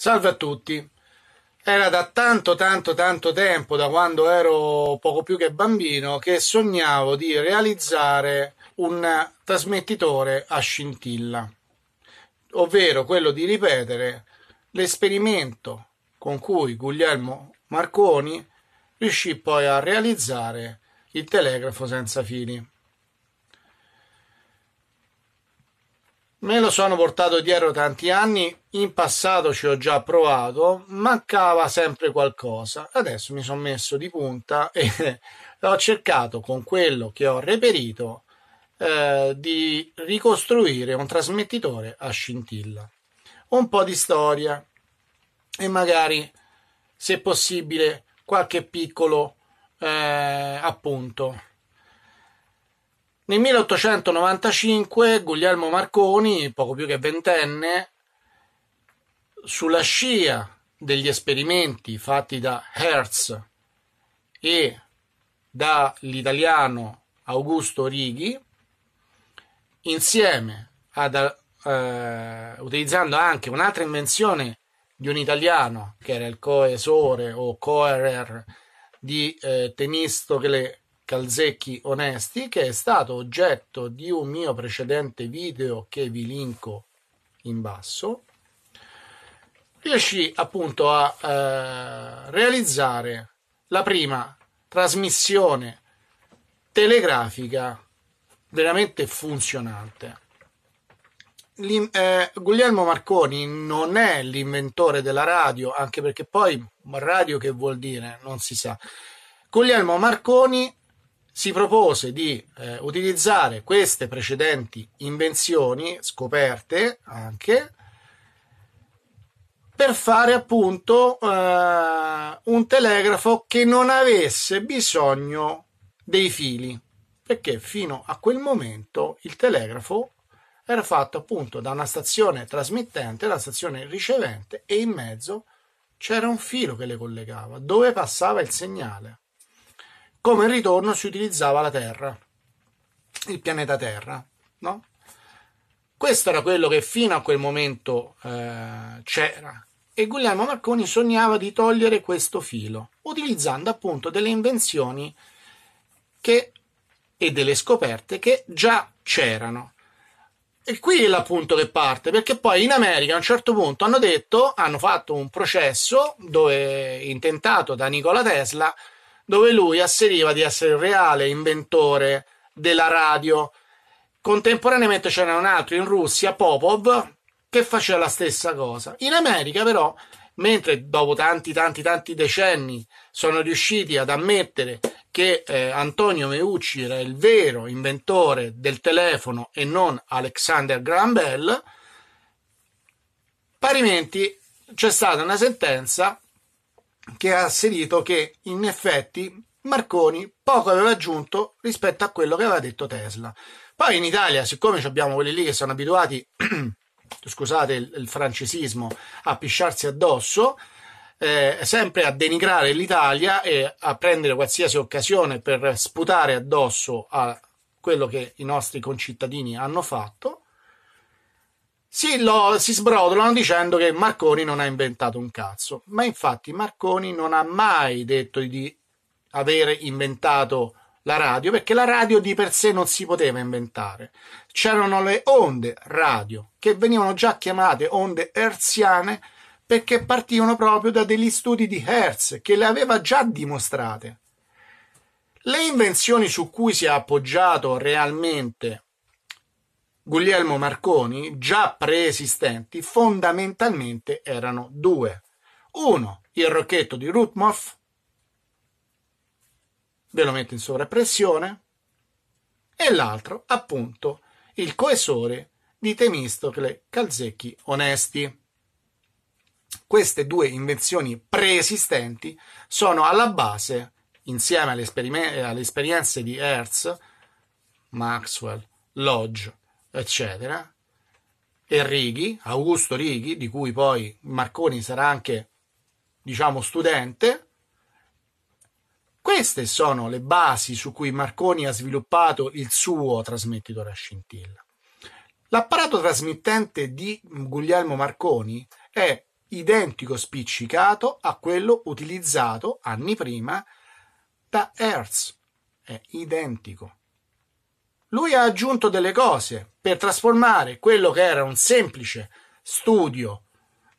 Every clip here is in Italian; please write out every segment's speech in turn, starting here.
Salve a tutti. Era da tanto tanto tanto tempo, da quando ero poco più che bambino, che sognavo di realizzare un trasmettitore a scintilla, ovvero quello di ripetere l'esperimento con cui Guglielmo Marconi riuscì poi a realizzare il telegrafo senza fili. Me lo sono portato dietro tanti anni, in passato ci ho già provato, mancava sempre qualcosa. Adesso mi sono messo di punta e ho cercato con quello che ho reperito eh, di ricostruire un trasmettitore a scintilla. Un po' di storia e magari, se possibile, qualche piccolo eh, appunto nel 1895 Guglielmo Marconi, poco più che ventenne, sulla scia degli esperimenti fatti da Hertz e dall'italiano Augusto Righi, insieme ad, eh, utilizzando anche un'altra invenzione di un italiano che era il coesore o coerer di eh, Temistocle Calzecchi Onesti, che è stato oggetto di un mio precedente video che vi linko in basso, riuscì appunto a eh, realizzare la prima trasmissione telegrafica veramente funzionante. L'in- eh, Guglielmo Marconi non è l'inventore della radio, anche perché poi radio che vuol dire non si sa. Guglielmo Marconi si propose di eh, utilizzare queste precedenti invenzioni, scoperte anche, per fare appunto eh, un telegrafo che non avesse bisogno dei fili, perché fino a quel momento il telegrafo era fatto appunto da una stazione trasmittente, una stazione ricevente e in mezzo c'era un filo che le collegava, dove passava il segnale come in ritorno si utilizzava la Terra, il pianeta Terra. No? Questo era quello che fino a quel momento eh, c'era e Guglielmo Marconi sognava di togliere questo filo, utilizzando appunto delle invenzioni che, e delle scoperte che già c'erano. E qui è l'appunto che parte, perché poi in America a un certo punto hanno detto, hanno fatto un processo dove intentato da Nikola Tesla dove lui asseriva di essere il reale inventore della radio. Contemporaneamente c'era un altro in Russia, Popov, che faceva la stessa cosa. In America, però, mentre dopo tanti, tanti, tanti decenni sono riusciti ad ammettere che eh, Antonio Meucci era il vero inventore del telefono e non Alexander Graham Bell, parimenti c'è stata una sentenza che ha asserito che in effetti Marconi poco aveva aggiunto rispetto a quello che aveva detto Tesla. Poi in Italia, siccome abbiamo quelli lì che sono abituati, scusate il, il francesismo, a pisciarsi addosso, eh, sempre a denigrare l'Italia e a prendere qualsiasi occasione per sputare addosso a quello che i nostri concittadini hanno fatto, sì, lo, si sbrodolano dicendo che Marconi non ha inventato un cazzo, ma infatti Marconi non ha mai detto di avere inventato la radio, perché la radio di per sé non si poteva inventare. C'erano le onde radio, che venivano già chiamate onde herziane, perché partivano proprio da degli studi di Hertz, che le aveva già dimostrate. Le invenzioni su cui si è appoggiato realmente Guglielmo Marconi già preesistenti fondamentalmente erano due. Uno, il rocchetto di Rutmoff, ve lo metto in sovrappressione, e l'altro, appunto, il coesore di Temistocle Calzecchi Onesti. Queste due invenzioni preesistenti sono alla base, insieme alle, alle esperienze di Hertz, Maxwell, Lodge eccetera, e Righi, Augusto Righi, di cui poi Marconi sarà anche, diciamo, studente. Queste sono le basi su cui Marconi ha sviluppato il suo trasmettitore a scintilla. L'apparato trasmittente di Guglielmo Marconi è identico spiccicato a quello utilizzato anni prima da Hertz. È identico. Lui ha aggiunto delle cose, per trasformare quello che era un semplice studio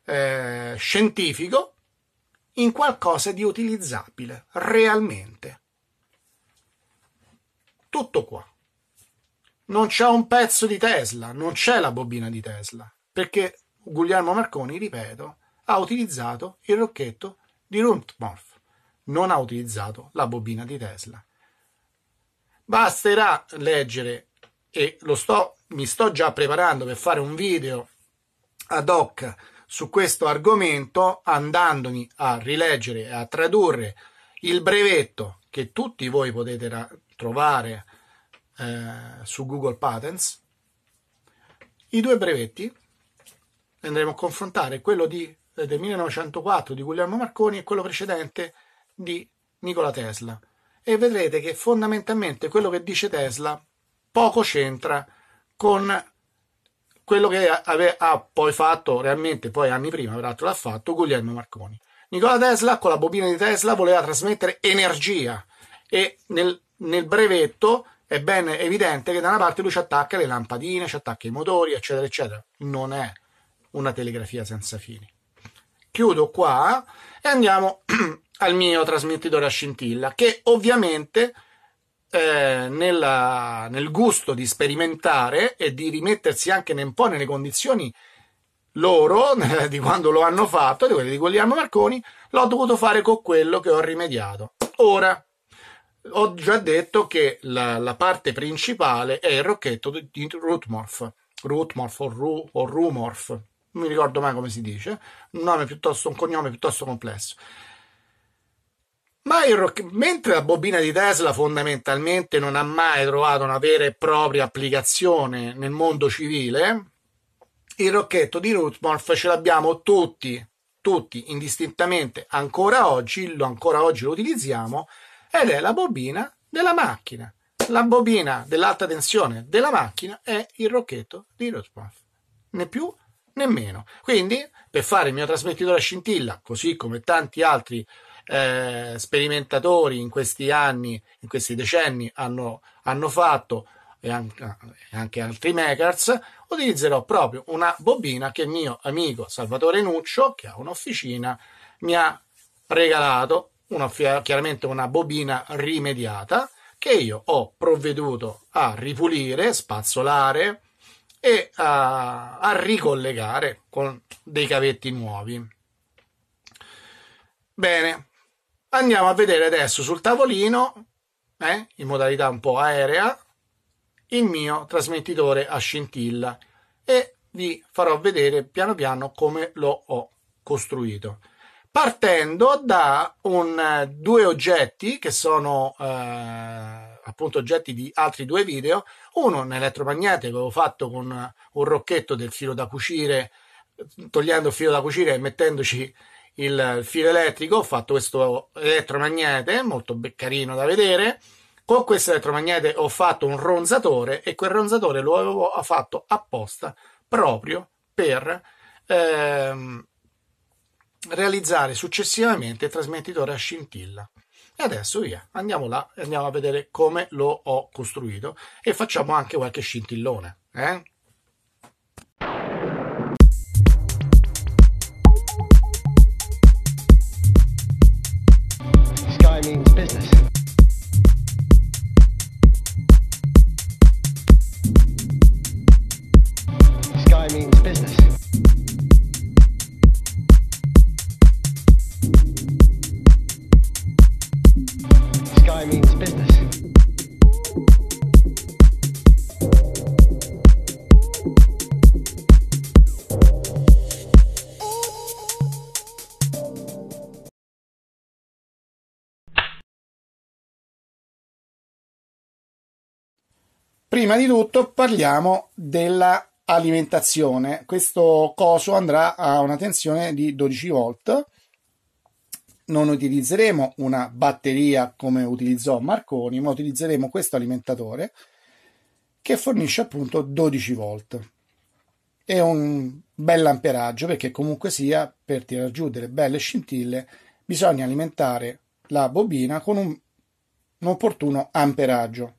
eh, scientifico in qualcosa di utilizzabile realmente. Tutto qua. Non c'è un pezzo di Tesla, non c'è la bobina di Tesla, perché Guglielmo Marconi, ripeto, ha utilizzato il rocchetto di Rundmorf, non ha utilizzato la bobina di Tesla. Basterà leggere e sto, mi sto già preparando per fare un video ad hoc su questo argomento andandomi a rileggere e a tradurre il brevetto che tutti voi potete trovare eh, su Google Patents, i due brevetti andremo a confrontare, quello di, eh, del 1904 di Guglielmo Marconi e quello precedente di Nikola Tesla e vedrete che fondamentalmente quello che dice Tesla poco c'entra con quello che ave- ha poi fatto realmente, poi anni prima peraltro l'ha fatto, Guglielmo Marconi. Nicola Tesla con la bobina di Tesla voleva trasmettere energia e nel, nel brevetto è ben evidente che da una parte lui ci attacca le lampadine, ci attacca i motori, eccetera, eccetera. Non è una telegrafia senza fili. Chiudo qua e andiamo al mio trasmettitore a scintilla, che ovviamente eh, nella, nel gusto di sperimentare e di rimettersi anche un po' nelle condizioni loro di quando lo hanno fatto, di quelli di Guglielmo Marconi, l'ho dovuto fare con quello che ho rimediato. Ora, ho già detto che la, la parte principale è il rocchetto di, di Rootmorph, Rootmorph o, Ru, o Rumorph, non mi ricordo mai come si dice, un nome piuttosto, un cognome piuttosto complesso. Ma rock... mentre la bobina di Tesla fondamentalmente non ha mai trovato una vera e propria applicazione nel mondo civile, il rocchetto di Rutmorf ce l'abbiamo tutti, tutti indistintamente, ancora oggi, lo, ancora oggi lo utilizziamo, ed è la bobina della macchina. La bobina dell'alta tensione della macchina è il rocchetto di Rutmorf, né più né meno. Quindi, per fare il mio trasmettitore a scintilla, così come tanti altri eh, sperimentatori in questi anni, in questi decenni hanno, hanno fatto e anche, anche altri makers, utilizzerò proprio una bobina che mio amico Salvatore Nuccio, che ha un'officina, mi ha regalato, una, chiaramente una bobina rimediata, che io ho provveduto a ripulire, spazzolare e a, a ricollegare con dei cavetti nuovi. Bene, Andiamo a vedere adesso sul tavolino, eh, in modalità un po' aerea, il mio trasmettitore a scintilla e vi farò vedere piano piano come lo ho costruito. Partendo da un, eh, due oggetti che sono eh, appunto oggetti di altri due video, uno un elettromagnetico ho fatto con un rocchetto del filo da cucire, togliendo il filo da cucire e mettendoci il filo elettrico, ho fatto questo elettromagnete molto carino da vedere. Con questo elettromagnete ho fatto un ronzatore e quel ronzatore lo avevo fatto apposta proprio per ehm, realizzare successivamente il trasmettitore a scintilla. E adesso via, andiamo là e andiamo a vedere come lo ho costruito e facciamo anche qualche scintillone. Eh? prima di tutto parliamo dell'alimentazione. Questo coso andrà a una tensione di 12 volt. Non utilizzeremo una batteria come utilizzò Marconi, ma utilizzeremo questo alimentatore che fornisce appunto 12 volt. È un bel amperaggio perché comunque sia per tirar giù delle belle scintille bisogna alimentare la bobina con un, un opportuno amperaggio.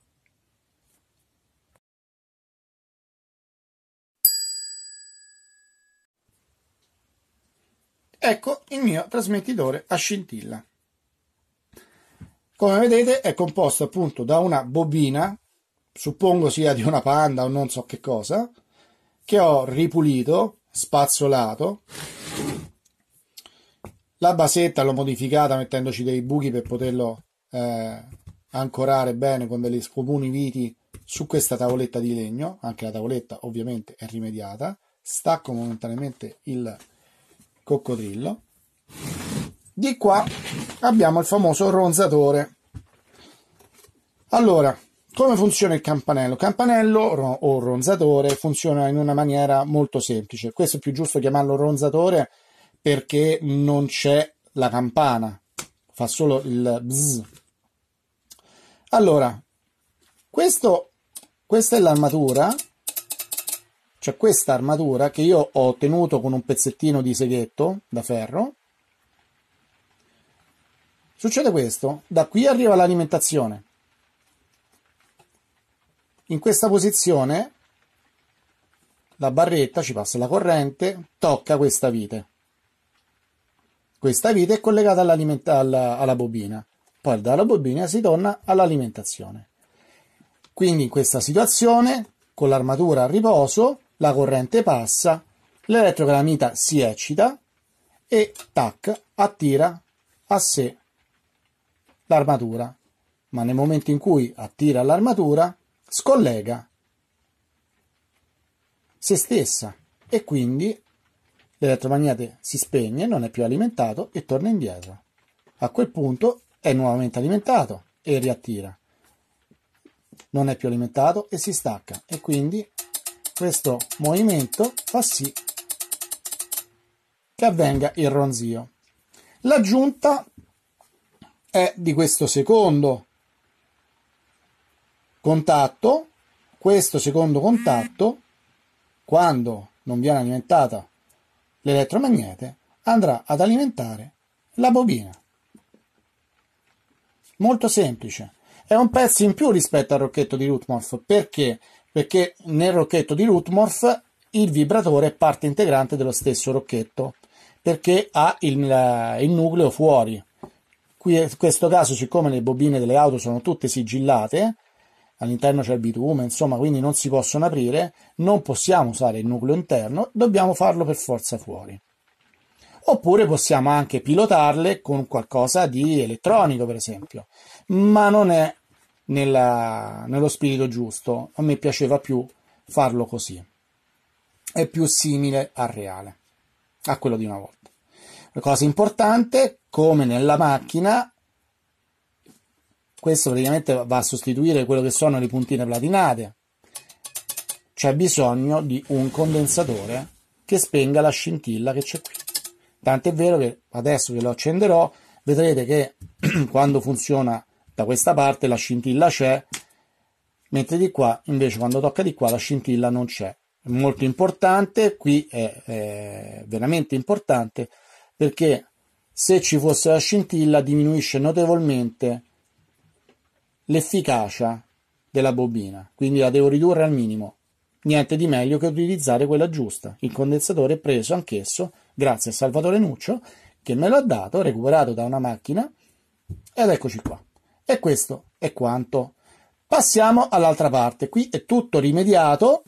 ecco il mio trasmettitore a scintilla come vedete è composto appunto da una bobina suppongo sia di una panda o non so che cosa che ho ripulito spazzolato la basetta l'ho modificata mettendoci dei buchi per poterlo eh, ancorare bene con delle comuni viti su questa tavoletta di legno anche la tavoletta ovviamente è rimediata stacco momentaneamente il coccodrillo. Di qua abbiamo il famoso ronzatore. Allora, come funziona il campanello? Campanello o ronzatore funziona in una maniera molto semplice. Questo è più giusto chiamarlo ronzatore perché non c'è la campana, fa solo il bzz. Allora, questo, questa è l'armatura c'è questa armatura che io ho ottenuto con un pezzettino di seghetto da ferro. Succede questo, da qui arriva l'alimentazione. In questa posizione la barretta ci passa la corrente, tocca questa vite. Questa vite è collegata alla, alla bobina, poi dalla bobina si torna all'alimentazione. Quindi in questa situazione, con l'armatura a riposo, la corrente passa, l'elettrocalamita si eccita e tac, attira a sé l'armatura, ma nel momento in cui attira l'armatura scollega se stessa e quindi l'elettromagnete si spegne, non è più alimentato e torna indietro. A quel punto è nuovamente alimentato e riattira. Non è più alimentato e si stacca e quindi questo movimento fa sì che avvenga il ronzio. L'aggiunta è di questo secondo contatto, questo secondo contatto, quando non viene alimentata l'elettromagnete, andrà ad alimentare la bobina. Molto semplice. È un pezzo in più rispetto al rocchetto di Rutmorf perché perché nel rocchetto di Lutmorth il vibratore è parte integrante dello stesso rocchetto perché ha il, eh, il nucleo fuori. Qui, in questo caso, siccome le bobine delle auto sono tutte sigillate, all'interno c'è il bitume, insomma, quindi non si possono aprire, non possiamo usare il nucleo interno, dobbiamo farlo per forza fuori. Oppure possiamo anche pilotarle con qualcosa di elettronico, per esempio, ma non è nella, nello spirito giusto. A me piaceva più farlo così. È più simile al reale, a quello di una volta. La cosa importante, come nella macchina, questo praticamente va a sostituire quello che sono le puntine platinate. C'è bisogno di un condensatore che spenga la scintilla che c'è qui. Tant'è vero che adesso che lo accenderò, vedrete che quando funziona da questa parte la scintilla c'è, mentre di qua invece quando tocca di qua la scintilla non c'è. molto importante, qui è, è veramente importante perché se ci fosse la scintilla diminuisce notevolmente l'efficacia della bobina, quindi la devo ridurre al minimo. Niente di meglio che utilizzare quella giusta. Il condensatore è preso anch'esso grazie a Salvatore Nuccio che me l'ha dato, recuperato da una macchina ed eccoci qua. E questo è quanto. Passiamo all'altra parte. Qui è tutto rimediato.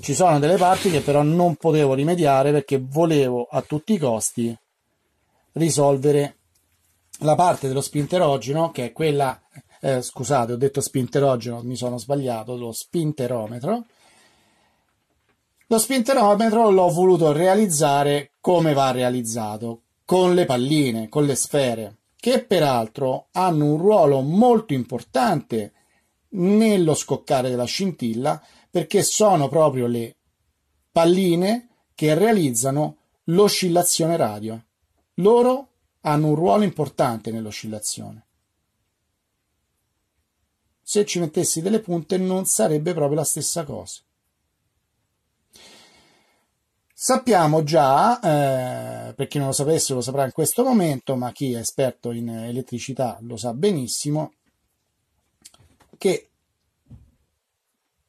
Ci sono delle parti che però non potevo rimediare perché volevo a tutti i costi risolvere la parte dello spinterogeno che è quella eh, scusate ho detto spinterogeno mi sono sbagliato lo spinterometro lo spinterometro l'ho voluto realizzare come va realizzato con le palline con le sfere che peraltro hanno un ruolo molto importante nello scoccare della scintilla perché sono proprio le palline che realizzano l'oscillazione radio. Loro hanno un ruolo importante nell'oscillazione. Se ci mettessi delle punte non sarebbe proprio la stessa cosa. Sappiamo già, eh, per chi non lo sapesse lo saprà in questo momento, ma chi è esperto in elettricità lo sa benissimo, che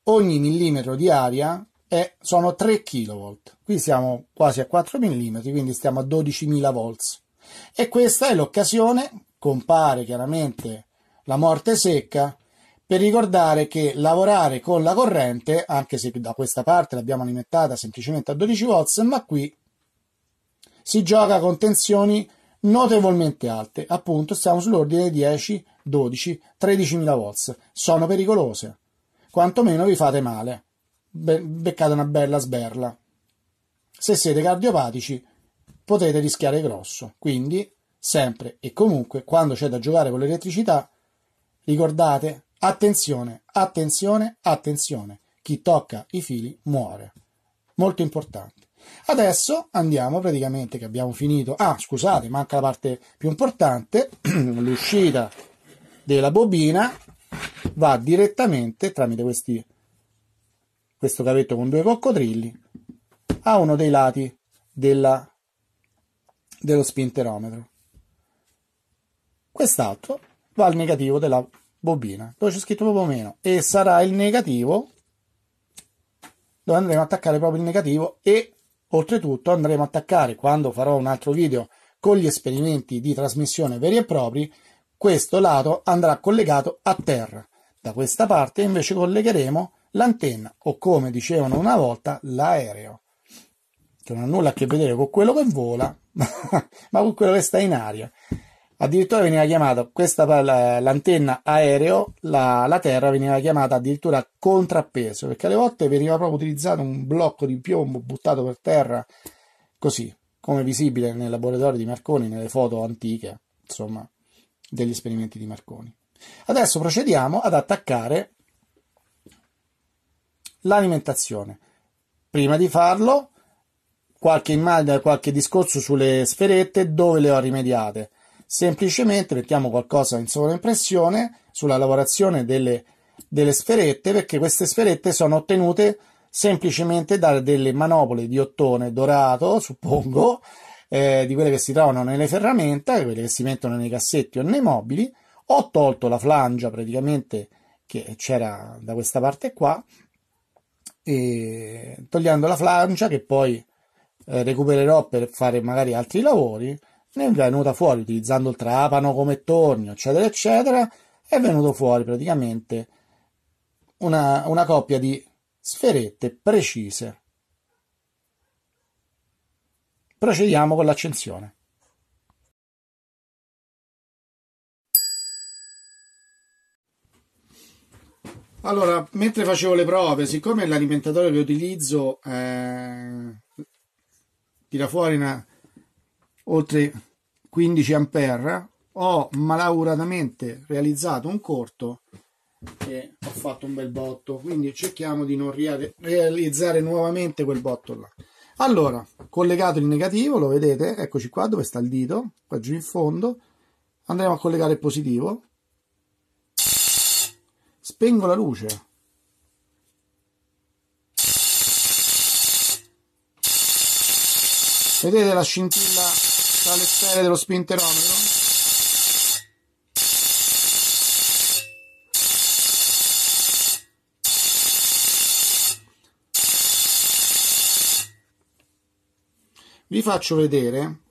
ogni millimetro di aria è, sono 3 kV. Qui siamo quasi a 4 mm, quindi stiamo a 12.000 volts. E questa è l'occasione, compare chiaramente la morte secca, per ricordare che lavorare con la corrente, anche se da questa parte l'abbiamo alimentata semplicemente a 12 volts, ma qui si gioca con tensioni notevolmente alte, appunto siamo sull'ordine di 10, 12, 13.000 volts, sono pericolose, quantomeno vi fate male, Be- beccate una bella sberla. Se siete cardiopatici potete rischiare grosso, quindi sempre e comunque quando c'è da giocare con l'elettricità ricordate Attenzione, attenzione, attenzione, chi tocca i fili muore. Molto importante. Adesso andiamo praticamente che abbiamo finito. Ah, scusate, manca la parte più importante, l'uscita della bobina va direttamente tramite questi, questo cavetto con due coccodrilli a uno dei lati della, dello spinterometro. Quest'altro va al negativo della bobina, dove c'è scritto proprio meno, e sarà il negativo dove andremo ad attaccare proprio il negativo e oltretutto andremo ad attaccare, quando farò un altro video con gli esperimenti di trasmissione veri e propri, questo lato andrà collegato a terra. Da questa parte invece collegheremo l'antenna o come dicevano una volta l'aereo che non ha nulla a che vedere con quello che vola, ma con quello che sta in aria. Addirittura veniva chiamata questa l'antenna aereo, la, la, terra veniva chiamata addirittura contrappeso, perché alle volte veniva proprio utilizzato un blocco di piombo buttato per terra, così come visibile nel laboratorio di Marconi, nelle foto antiche, insomma, degli esperimenti di Marconi. Adesso procediamo ad attaccare l'alimentazione. Prima di farlo, qualche immagine, qualche discorso sulle sferette dove le ho rimediate semplicemente mettiamo qualcosa in sovraimpressione sulla lavorazione delle, delle sferette perché queste sferette sono ottenute semplicemente da delle manopole di ottone dorato, suppongo, eh, di quelle che si trovano nelle ferramenta, quelle che si mettono nei cassetti o nei mobili. Ho tolto la flangia praticamente che c'era da questa parte qua, e togliendo la flangia che poi eh, recupererò per fare magari altri lavori ne è venuta fuori utilizzando il trapano come tornio, eccetera, eccetera, è venuto fuori praticamente una, una coppia di sferette precise. Procediamo con l'accensione. Allora, mentre facevo le prove, siccome l'alimentatore che utilizzo eh, tira fuori una, oltre 15 ampere ho malauguratamente realizzato un corto e ho fatto un bel botto quindi cerchiamo di non realizzare nuovamente quel botto là allora collegato il negativo lo vedete eccoci qua dove sta il dito qua giù in fondo andremo a collegare il positivo spengo la luce vedete la scintilla tra le sfere dello spinterometro. vi faccio vedere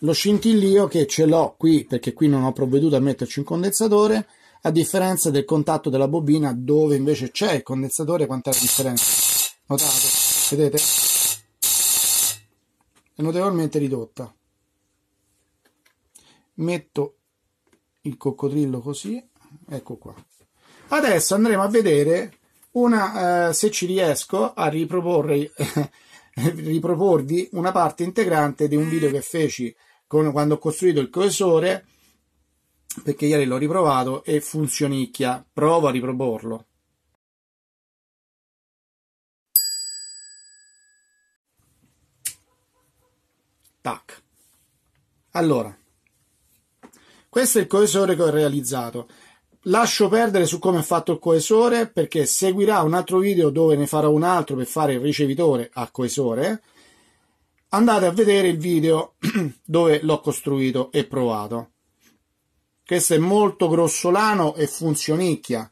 lo scintillio che ce l'ho qui perché qui non ho provveduto a metterci un condensatore a differenza del contatto della bobina dove invece c'è il condensatore quant'è la differenza notate vedete è notevolmente ridotta metto il coccodrillo così ecco qua adesso andremo a vedere una eh, se ci riesco a riproporre riproporvi una parte integrante di un video che feci con, quando ho costruito il coesore perché ieri l'ho riprovato e funzionicchia provo a riproporlo Tac. Allora, questo è il coesore che ho realizzato. Lascio perdere su come ho fatto il coesore perché seguirà un altro video dove ne farò un altro per fare il ricevitore a coesore. Andate a vedere il video dove l'ho costruito e provato. Questo è molto grossolano e funzionicchia,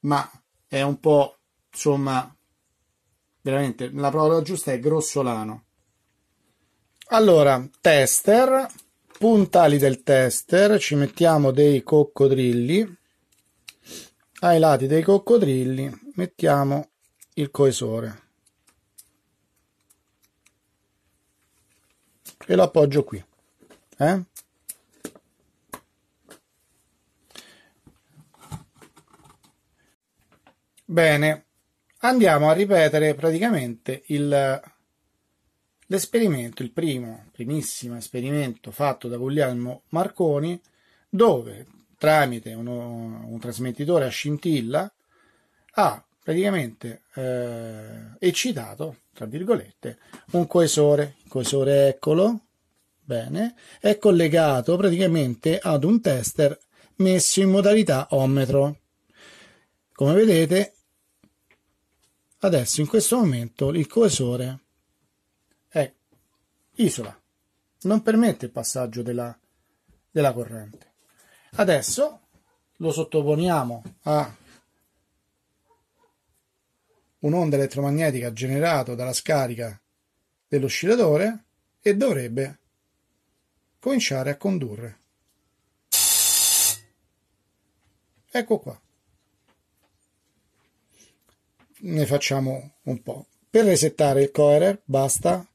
ma è un po', insomma, veramente la parola giusta è grossolano. Allora, tester, puntali del tester, ci mettiamo dei coccodrilli, ai lati dei coccodrilli mettiamo il coesore e lo appoggio qui. Eh? Bene, andiamo a ripetere praticamente il l'esperimento, il primo, primissimo esperimento fatto da Guglielmo Marconi, dove tramite uno, un trasmettitore a scintilla ha praticamente eh, eccitato, tra virgolette, un coesore. Il coesore, eccolo, bene, è collegato praticamente ad un tester messo in modalità ommetro. Come vedete, adesso in questo momento il coesore isola, non permette il passaggio della, della corrente. Adesso lo sottoponiamo a un'onda elettromagnetica generata dalla scarica dell'oscillatore e dovrebbe cominciare a condurre. Ecco qua. Ne facciamo un po'. Per resettare il coerer basta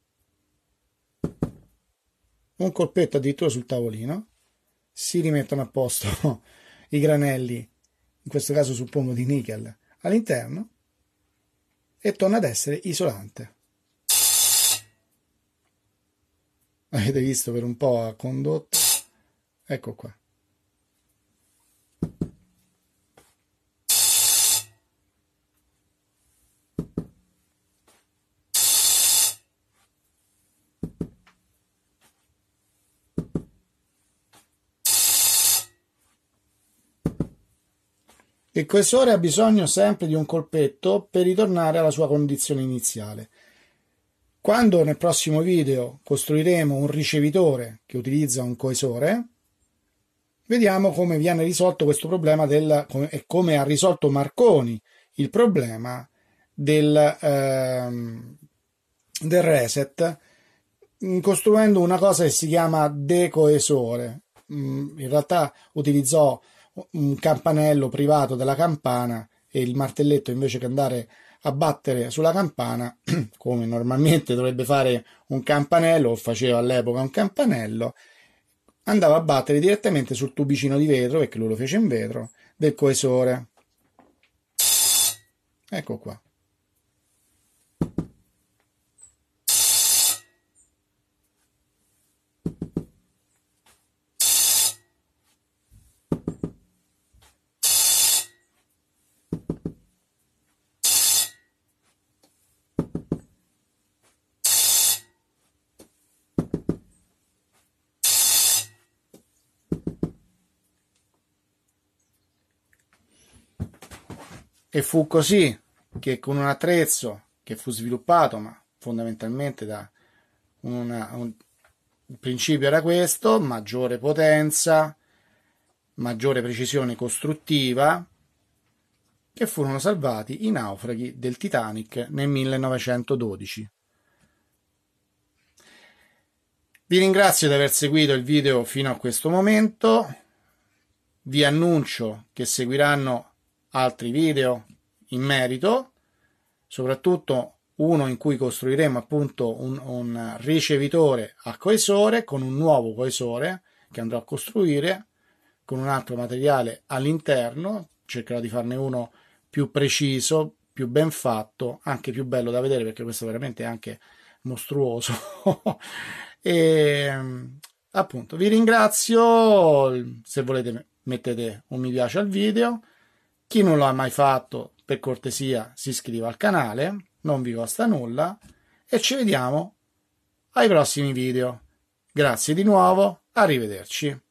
un colpetto addirittura sul tavolino, si rimettono a posto i granelli, in questo caso sul pomo di nickel, all'interno e torna ad essere isolante. Avete visto per un po' ha condotto. Ecco qua. Il cursore ha bisogno sempre di un colpetto per ritornare alla sua condizione iniziale. Quando nel prossimo video costruiremo un ricevitore che utilizza un coesore, vediamo come viene risolto questo problema del, e come ha risolto Marconi il problema del, ehm, del reset mm, costruendo una cosa che si chiama decoesore. Mm, in realtà utilizzò un campanello privato della campana e il martelletto invece che andare a battere sulla campana, come normalmente dovrebbe fare un campanello, o faceva all'epoca un campanello, andava a battere direttamente sul tubicino di vetro, perché lui lo fece in vetro, del coesore. Ecco qua. E fu così che con un attrezzo che fu sviluppato, ma fondamentalmente da una, un, il principio era questo, maggiore potenza, maggiore precisione costruttiva, che furono salvati i naufraghi del Titanic nel 1912. Vi ringrazio di aver seguito il video fino a questo momento, vi annuncio che seguiranno altri video in merito, soprattutto uno in cui costruiremo appunto un, un ricevitore a coesore con un nuovo coesore che andrò a costruire con un altro materiale all'interno, cercherò di farne uno più preciso, più ben fatto, anche più bello da vedere perché questo veramente è anche mostruoso. e appunto vi ringrazio, se volete mettete un mi piace al video, chi non l'ha mai fatto, per cortesia, si iscriva al canale, non vi costa nulla e ci vediamo ai prossimi video. Grazie di nuovo, arrivederci.